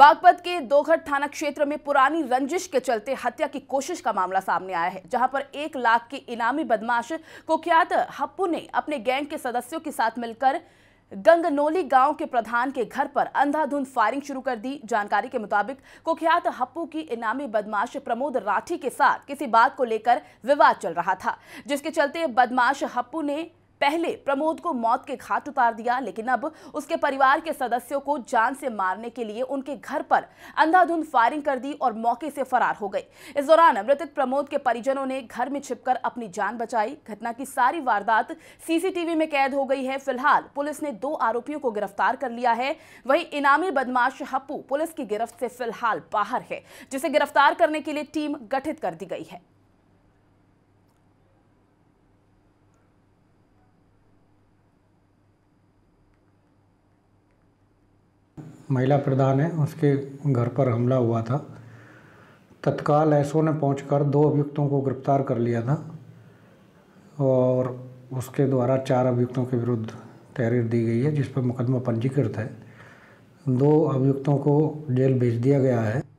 बागपत के दोघट थाना क्षेत्र में पुरानी रंजिश के चलते हत्या की कोशिश का मामला सामने आया है जहां पर एक लाख के इनामी बदमाश कुख्यात हप्पू ने अपने गैंग के सदस्यों के साथ मिलकर गंगनोली गांव के प्रधान के घर पर अंधाधुंध फायरिंग शुरू कर दी जानकारी के मुताबिक कुख्यात हप्पू की इनामी बदमाश प्रमोद राठी के साथ किसी बात को लेकर विवाद चल रहा था जिसके चलते बदमाश हप्पू ने पहले प्रमोद को मौत के घाट उतार दिया लेकिन अब उसके परिवार के सदस्यों को जान से मारने के लिए उनके घर पर अंधाधुंध फायरिंग कर दी और मौके से फरार हो गए इस दौरान मृतक प्रमोद के परिजनों ने घर में छिपकर अपनी जान बचाई घटना की सारी वारदात सीसीटीवी में कैद हो गई है फिलहाल पुलिस ने दो आरोपियों को गिरफ्तार कर लिया है वही इनामी बदमाश हप्पू पुलिस की गिरफ्त से फिलहाल बाहर है जिसे गिरफ्तार करने के लिए टीम गठित कर दी गई है महिला प्रधान है उसके घर पर हमला हुआ था तत्काल ऐसो ने पहुंचकर दो अभियुक्तों को गिरफ्तार कर लिया था और उसके द्वारा चार अभियुक्तों के विरुद्ध तहरीर दी गई है जिस पर मुकदमा पंजीकृत है दो अभियुक्तों को जेल भेज दिया गया है